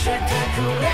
spectacular.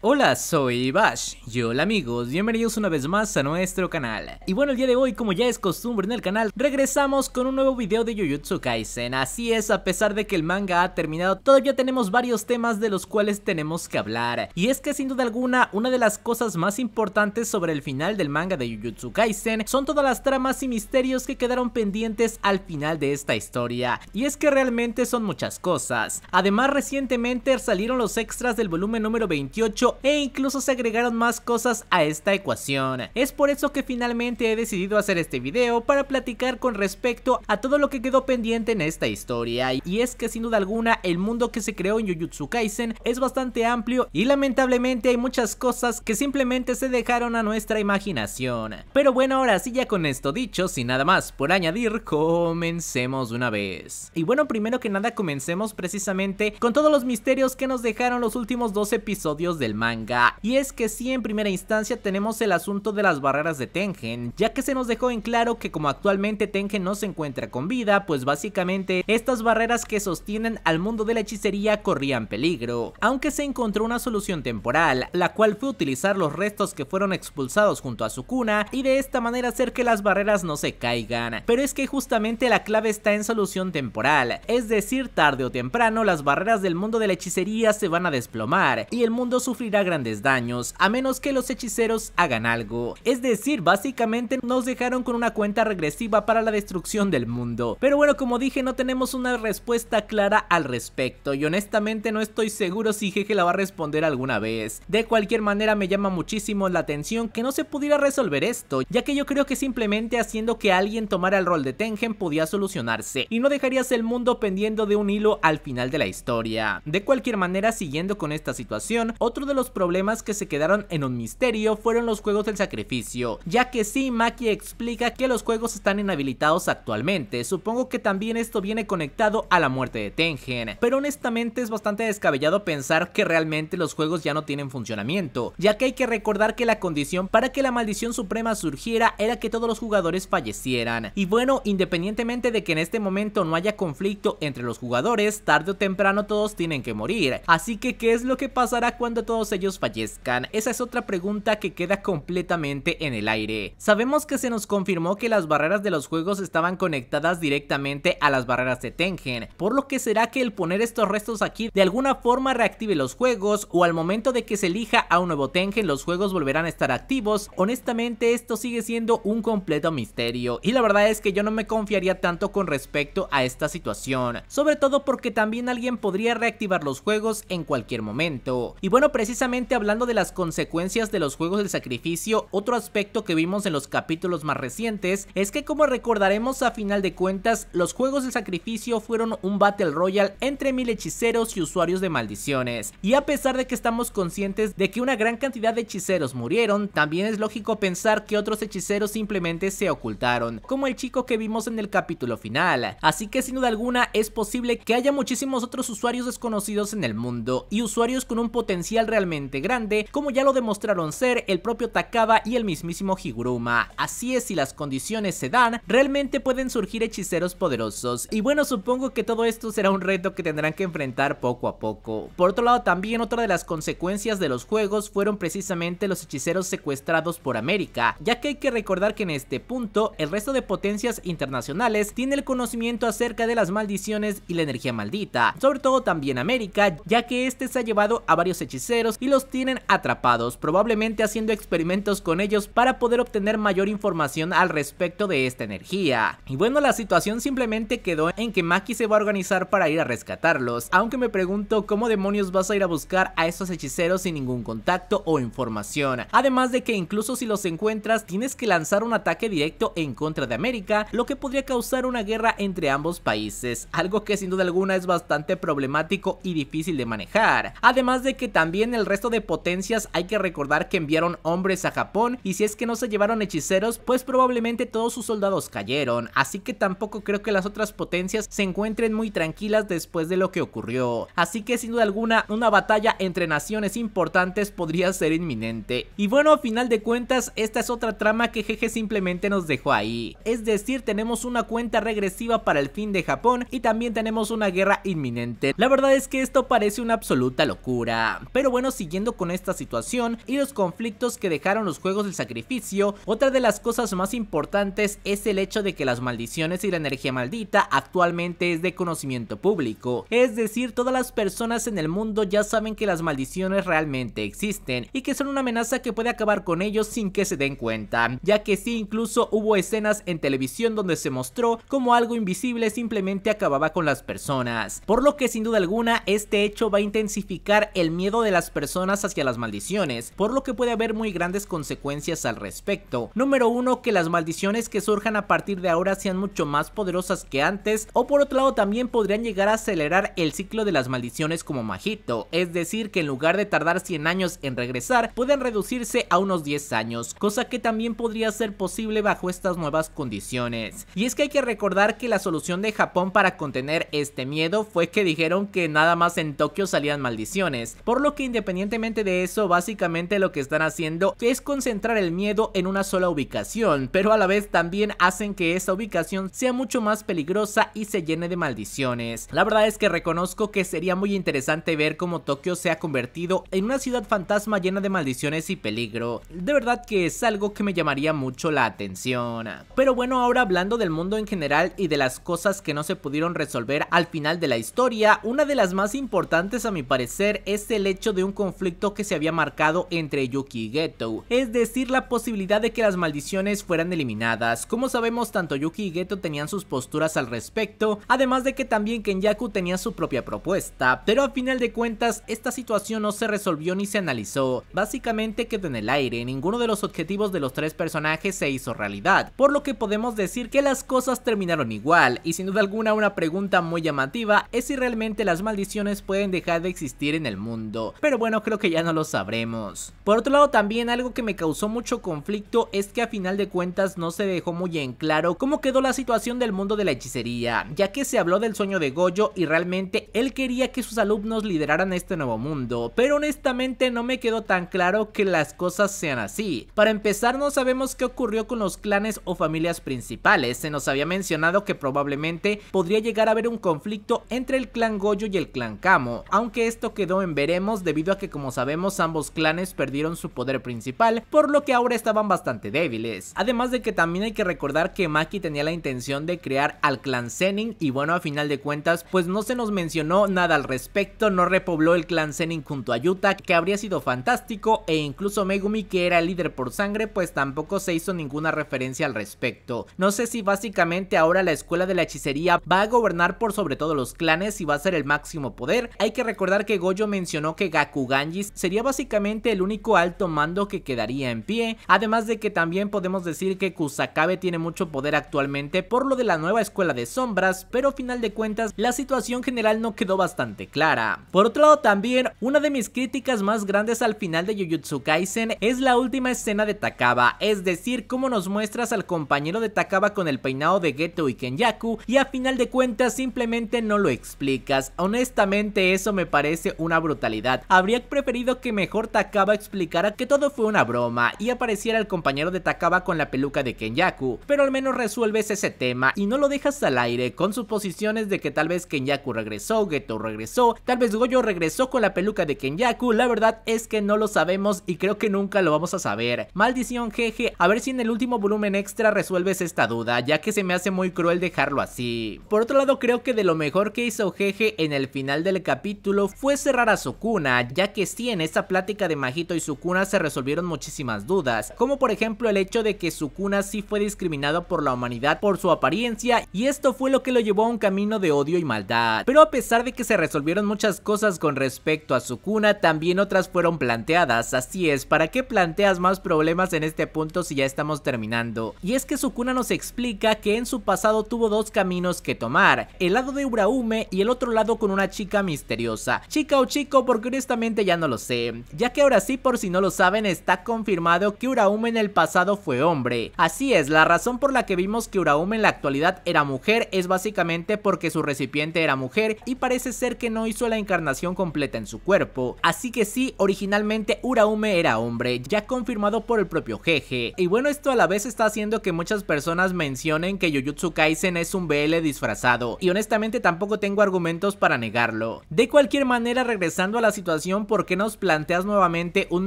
Hola, soy Bash y hola amigos, bienvenidos una vez más a nuestro canal. Y bueno, el día de hoy, como ya es costumbre en el canal, regresamos con un nuevo video de Jujutsu Kaisen. Así es, a pesar de que el manga ha terminado, todavía tenemos varios temas de los cuales tenemos que hablar. Y es que sin duda alguna, una de las cosas más importantes sobre el final del manga de Jujutsu Kaisen son todas las tramas y misterios que quedaron pendientes al final de esta historia. Y es que realmente son muchas cosas. Además, recientemente salieron los extras del volumen número 28 e incluso se agregaron más cosas a esta ecuación. Es por eso que finalmente he decidido hacer este video para platicar con respecto a todo lo que quedó pendiente en esta historia y es que sin duda alguna el mundo que se creó en Jujutsu Kaisen es bastante amplio y lamentablemente hay muchas cosas que simplemente se dejaron a nuestra imaginación. Pero bueno, ahora sí ya con esto dicho, sin nada más por añadir, comencemos una vez. Y bueno, primero que nada comencemos precisamente con todos los misterios que nos dejaron los últimos dos episodios del manga. Y es que sí, en primera instancia tenemos el asunto de las barreras de Tengen, ya que se nos dejó en claro que como actualmente Tengen no se encuentra con vida, pues básicamente estas barreras que sostienen al mundo de la hechicería corrían peligro. Aunque se encontró una solución temporal, la cual fue utilizar los restos que fueron expulsados junto a su cuna y de esta manera hacer que las barreras no se caigan. Pero es que justamente la clave está en solución temporal, es decir, tarde o temprano las barreras del mundo de la hechicería se van a desplomar y el mundo sufrirá a grandes daños a menos que los hechiceros hagan algo. Es decir, básicamente nos dejaron con una cuenta regresiva para la destrucción del mundo. Pero bueno, como dije, no tenemos una respuesta clara al respecto y honestamente no estoy seguro si Jeje la va a responder alguna vez. De cualquier manera me llama muchísimo la atención que no se pudiera resolver esto, ya que yo creo que simplemente haciendo que alguien tomara el rol de Tengen podía solucionarse y no dejarías el mundo pendiendo de un hilo al final de la historia. De cualquier manera, siguiendo con esta situación, otro de los los problemas que se quedaron en un misterio fueron los juegos del sacrificio, ya que si Maki explica que los juegos están inhabilitados actualmente, supongo que también esto viene conectado a la muerte de Tengen, pero honestamente es bastante descabellado pensar que realmente los juegos ya no tienen funcionamiento, ya que hay que recordar que la condición para que la maldición suprema surgiera era que todos los jugadores fallecieran, y bueno, independientemente de que en este momento no haya conflicto entre los jugadores, tarde o temprano todos tienen que morir, así que ¿qué es lo que pasará cuando todos ellos fallezcan? Esa es otra pregunta que queda completamente en el aire. Sabemos que se nos confirmó que las barreras de los juegos estaban conectadas directamente a las barreras de Tengen, por lo que será que el poner estos restos aquí de alguna forma reactive los juegos o al momento de que se elija a un nuevo Tengen los juegos volverán a estar activos. Honestamente esto sigue siendo un completo misterio y la verdad es que yo no me confiaría tanto con respecto a esta situación, sobre todo porque también alguien podría reactivar los juegos en cualquier momento. Y bueno, precisamente Precisamente hablando de las consecuencias de los juegos de sacrificio, otro aspecto que vimos en los capítulos más recientes es que como recordaremos a final de cuentas, los juegos de sacrificio fueron un Battle royal entre mil hechiceros y usuarios de maldiciones. Y a pesar de que estamos conscientes de que una gran cantidad de hechiceros murieron, también es lógico pensar que otros hechiceros simplemente se ocultaron, como el chico que vimos en el capítulo final. Así que sin duda alguna es posible que haya muchísimos otros usuarios desconocidos en el mundo y usuarios con un potencial realmente grande, como ya lo demostraron ser el propio Takaba y el mismísimo Higuruma. Así es, si las condiciones se dan, realmente pueden surgir hechiceros poderosos. Y bueno, supongo que todo esto será un reto que tendrán que enfrentar poco a poco. Por otro lado, también otra de las consecuencias de los juegos fueron precisamente los hechiceros secuestrados por América, ya que hay que recordar que en este punto el resto de potencias internacionales tiene el conocimiento acerca de las maldiciones y la energía maldita, sobre todo también América, ya que este se ha llevado a varios hechiceros y los tienen atrapados, probablemente haciendo experimentos con ellos para poder obtener mayor información al respecto de esta energía. Y bueno, la situación simplemente quedó en que Maki se va a organizar para ir a rescatarlos, aunque me pregunto cómo demonios vas a ir a buscar a esos hechiceros sin ningún contacto o información. Además de que incluso si los encuentras tienes que lanzar un ataque directo en contra de América, lo que podría causar una guerra entre ambos países, algo que sin duda alguna es bastante problemático y difícil de manejar. Además de que también el resto de potencias hay que recordar que enviaron hombres a Japón y si es que no se llevaron hechiceros, pues probablemente todos sus soldados cayeron, así que tampoco creo que las otras potencias se encuentren muy tranquilas después de lo que ocurrió. Así que sin duda alguna, una batalla entre naciones importantes podría ser inminente. Y bueno, a final de cuentas, esta es otra trama que Jeje simplemente nos dejó ahí. Es decir, tenemos una cuenta regresiva para el fin de Japón y también tenemos una guerra inminente. La verdad es que esto parece una absoluta locura. Pero bueno, siguiendo con esta situación y los conflictos que dejaron los juegos del sacrificio, otra de las cosas más importantes es el hecho de que las maldiciones y la energía maldita actualmente es de conocimiento público, es decir, todas las personas en el mundo ya saben que las maldiciones realmente existen y que son una amenaza que puede acabar con ellos sin que se den cuenta, ya que sí incluso hubo escenas en televisión donde se mostró como algo invisible simplemente acababa con las personas, por lo que sin duda alguna este hecho va a intensificar el miedo de las personas personas hacia las maldiciones, por lo que puede haber muy grandes consecuencias al respecto. Número uno Que las maldiciones que surjan a partir de ahora sean mucho más poderosas que antes, o por otro lado también podrían llegar a acelerar el ciclo de las maldiciones como Majito, es decir que en lugar de tardar 100 años en regresar, pueden reducirse a unos 10 años, cosa que también podría ser posible bajo estas nuevas condiciones. Y es que hay que recordar que la solución de Japón para contener este miedo fue que dijeron que nada más en Tokio salían maldiciones, por lo que independientemente independientemente de eso, básicamente lo que están haciendo es concentrar el miedo en una sola ubicación, pero a la vez también hacen que esa ubicación sea mucho más peligrosa y se llene de maldiciones. La verdad es que reconozco que sería muy interesante ver cómo Tokio se ha convertido en una ciudad fantasma llena de maldiciones y peligro. De verdad que es algo que me llamaría mucho la atención. Pero bueno, ahora hablando del mundo en general y de las cosas que no se pudieron resolver al final de la historia, una de las más importantes a mi parecer es el hecho de un conflicto que se había marcado entre Yuki y Geto, es decir, la posibilidad de que las maldiciones fueran eliminadas. Como sabemos, tanto Yuki y Geto tenían sus posturas al respecto, además de que también Kenyaku tenía su propia propuesta, pero a final de cuentas esta situación no se resolvió ni se analizó, básicamente quedó en el aire, ninguno de los objetivos de los tres personajes se hizo realidad, por lo que podemos decir que las cosas terminaron igual, y sin duda alguna una pregunta muy llamativa es si realmente las maldiciones pueden dejar de existir en el mundo, pero bueno, bueno, creo que ya no lo sabremos. Por otro lado, también algo que me causó mucho conflicto es que a final de cuentas no se dejó muy en claro cómo quedó la situación del mundo de la hechicería, ya que se habló del sueño de Goyo y realmente él quería que sus alumnos lideraran este nuevo mundo, pero honestamente no me quedó tan claro que las cosas sean así. Para empezar, no sabemos qué ocurrió con los clanes o familias principales, se nos había mencionado que probablemente podría llegar a haber un conflicto entre el clan Goyo y el clan Kamo, aunque esto quedó en veremos debido a que como sabemos ambos clanes perdieron su poder principal, por lo que ahora estaban bastante débiles. Además de que también hay que recordar que Maki tenía la intención de crear al clan Zenin y bueno a final de cuentas pues no se nos mencionó nada al respecto, no repobló el clan Zenin junto a Yuta que habría sido fantástico e incluso Megumi que era líder por sangre pues tampoco se hizo ninguna referencia al respecto. No sé si básicamente ahora la escuela de la hechicería va a gobernar por sobre todo los clanes y va a ser el máximo poder. Hay que recordar que Gojo mencionó que Gaku Ganjis sería básicamente el único alto mando que quedaría en pie, además de que también podemos decir que Kusakabe tiene mucho poder actualmente por lo de la nueva escuela de sombras, pero final de cuentas la situación general no quedó bastante clara. Por otro lado también, una de mis críticas más grandes al final de Jujutsu Kaisen es la última escena de Takaba, es decir, cómo nos muestras al compañero de Takaba con el peinado de Geto y Kenyaku y a final de cuentas simplemente no lo explicas. Honestamente eso me parece una brutalidad habría preferido que mejor Takaba explicara que todo fue una broma y apareciera el compañero de Takaba con la peluca de Kenyaku, pero al menos resuelves ese tema y no lo dejas al aire con suposiciones de que tal vez Kenyaku regresó, Geto regresó, tal vez Goyo regresó con la peluca de Kenyaku, la verdad es que no lo sabemos y creo que nunca lo vamos a saber. Maldición jeje, a ver si en el último volumen extra resuelves esta duda, ya que se me hace muy cruel dejarlo así. Por otro lado creo que de lo mejor que hizo jeje en el final del capítulo fue cerrar a Sukuna, ya que sí, en esta plática de Majito y Sukuna se resolvieron muchísimas dudas, como por ejemplo el hecho de que Sukuna sí fue discriminado por la humanidad por su apariencia y esto fue lo que lo llevó a un camino de odio y maldad. Pero a pesar de que se resolvieron muchas cosas con respecto a Sukuna, también otras fueron planteadas, así es, ¿para qué planteas más problemas en este punto si ya estamos terminando? Y es que Sukuna nos explica que en su pasado tuvo dos caminos que tomar, el lado de Uraume y el otro lado con una chica misteriosa. Chica o chico, porque honestamente ya no lo sé, ya que ahora sí por si no lo saben está confirmado que Uraume en el pasado fue hombre. Así es, la razón por la que vimos que Uraume en la actualidad era mujer es básicamente porque su recipiente era mujer y parece ser que no hizo la encarnación completa en su cuerpo. Así que sí, originalmente Uraume era hombre, ya confirmado por el propio Jeje. Y bueno, esto a la vez está haciendo que muchas personas mencionen que Jujutsu Kaisen es un BL disfrazado, y honestamente tampoco tengo argumentos para negarlo. De cualquier manera, regresando a la situación por qué nos planteas nuevamente un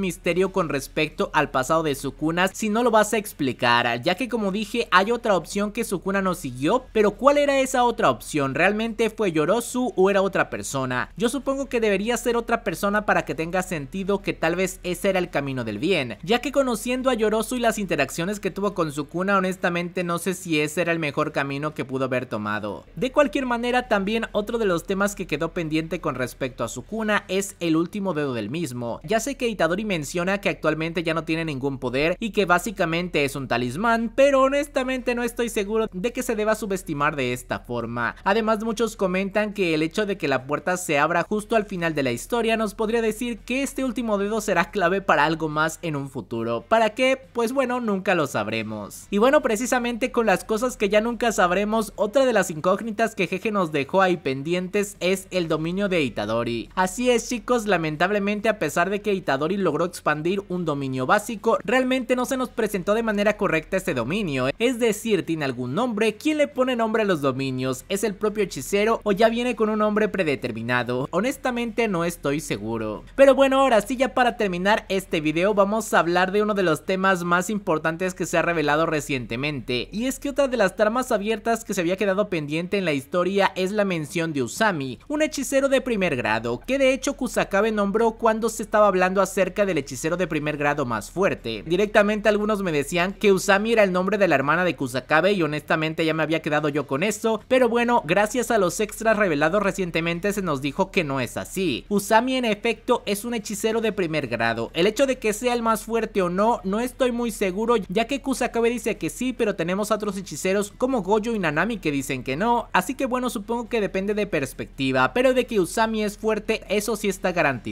misterio con respecto al pasado de Sukuna si no lo vas a explicar, ya que como dije hay otra opción que Sukuna no siguió, pero ¿cuál era esa otra opción? ¿Realmente fue Yorosu o era otra persona? Yo supongo que debería ser otra persona para que tenga sentido que tal vez ese era el camino del bien, ya que conociendo a Yorosu y las interacciones que tuvo con Sukuna honestamente no sé si ese era el mejor camino que pudo haber tomado. De cualquier manera también otro de los temas que quedó pendiente con respecto a Sukuna es el último dedo del mismo. Ya sé que Itadori menciona que actualmente ya no tiene ningún poder y que básicamente es un talismán, pero honestamente no estoy seguro de que se deba subestimar de esta forma. Además muchos comentan que el hecho de que la puerta se abra justo al final de la historia nos podría decir que este último dedo será clave para algo más en un futuro. ¿Para qué? Pues bueno, nunca lo sabremos. Y bueno, precisamente con las cosas que ya nunca sabremos, otra de las incógnitas que Jeje nos dejó ahí pendientes es el dominio de Itadori. Así es chicos, lamentablemente Lamentablemente, a pesar de que Itadori logró expandir un dominio básico, realmente no se nos presentó de manera correcta este dominio, es decir, tiene algún nombre, ¿quién le pone nombre a los dominios? ¿Es el propio hechicero o ya viene con un nombre predeterminado? Honestamente no estoy seguro. Pero bueno, ahora sí ya para terminar este video vamos a hablar de uno de los temas más importantes que se ha revelado recientemente, y es que otra de las tramas abiertas que se había quedado pendiente en la historia es la mención de Usami, un hechicero de primer grado, que de hecho Kusakabe no cuando se estaba hablando acerca del hechicero de primer grado más fuerte. Directamente algunos me decían que Usami era el nombre de la hermana de Kusakabe y honestamente ya me había quedado yo con eso, pero bueno, gracias a los extras revelados recientemente se nos dijo que no es así. Usami en efecto es un hechicero de primer grado. El hecho de que sea el más fuerte o no, no estoy muy seguro ya que Kusakabe dice que sí, pero tenemos otros hechiceros como Gojo y Nanami que dicen que no, así que bueno, supongo que depende de perspectiva, pero de que Usami es fuerte, eso sí está garantizado.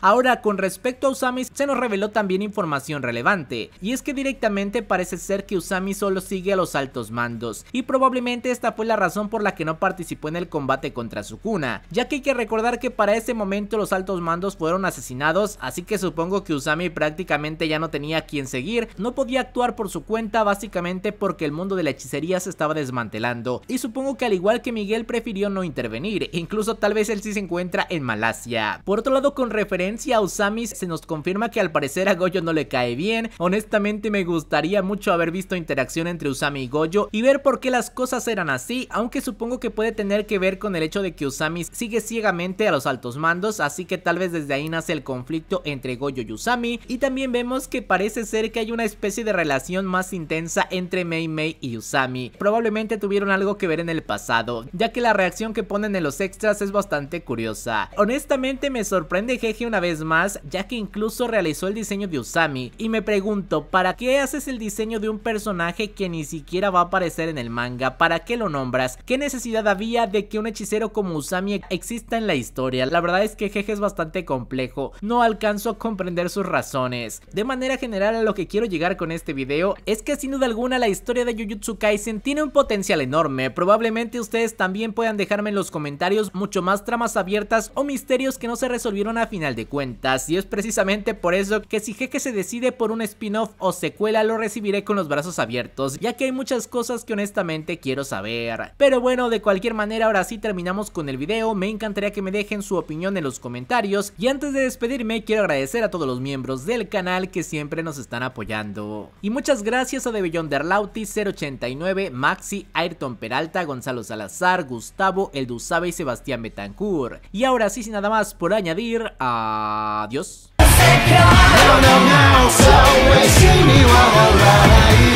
Ahora, con respecto a Usami, se nos reveló también información relevante, y es que directamente parece ser que Usami solo sigue a los altos mandos, y probablemente esta fue la razón por la que no participó en el combate contra Sukuna, ya que hay que recordar que para ese momento los altos mandos fueron asesinados, así que supongo que Usami prácticamente ya no tenía a quien seguir, no podía actuar por su cuenta básicamente porque el mundo de la hechicería se estaba desmantelando, y supongo que al igual que Miguel prefirió no intervenir, incluso tal vez él sí se encuentra en Malasia. Por otro lado, con referencia a Usami, se nos confirma que al parecer a Goyo no le cae bien. Honestamente, me gustaría mucho haber visto interacción entre Usami y Goyo y ver por qué las cosas eran así, aunque supongo que puede tener que ver con el hecho de que Usami sigue ciegamente a los altos mandos, así que tal vez desde ahí nace el conflicto entre Goyo y Usami. Y también vemos que parece ser que hay una especie de relación más intensa entre Mei Mei y Usami. Probablemente tuvieron algo que ver en el pasado, ya que la reacción que ponen en los extras es bastante curiosa. Honestamente, me sorprendió sorprende Jeje una vez más, ya que incluso realizó el diseño de Usami, y me pregunto, ¿para qué haces el diseño de un personaje que ni siquiera va a aparecer en el manga? ¿Para qué lo nombras? ¿Qué necesidad había de que un hechicero como Usami exista en la historia? La verdad es que Jeje es bastante complejo, no alcanzo a comprender sus razones. De manera general a lo que quiero llegar con este video es que sin duda alguna la historia de Jujutsu Kaisen tiene un potencial enorme, probablemente ustedes también puedan dejarme en los comentarios mucho más tramas abiertas o misterios que no se resolvieron a final de cuentas y es precisamente por eso que si que se decide por un spin-off o secuela lo recibiré con los brazos abiertos ya que hay muchas cosas que honestamente quiero saber. Pero bueno de cualquier manera ahora sí terminamos con el video, me encantaría que me dejen su opinión en los comentarios y antes de despedirme quiero agradecer a todos los miembros del canal que siempre nos están apoyando. Y muchas gracias a De 089, Maxi, Ayrton Peralta, Gonzalo Salazar, Gustavo, El y Sebastián Betancourt. Y ahora sí sin nada más por añadir decir adiós.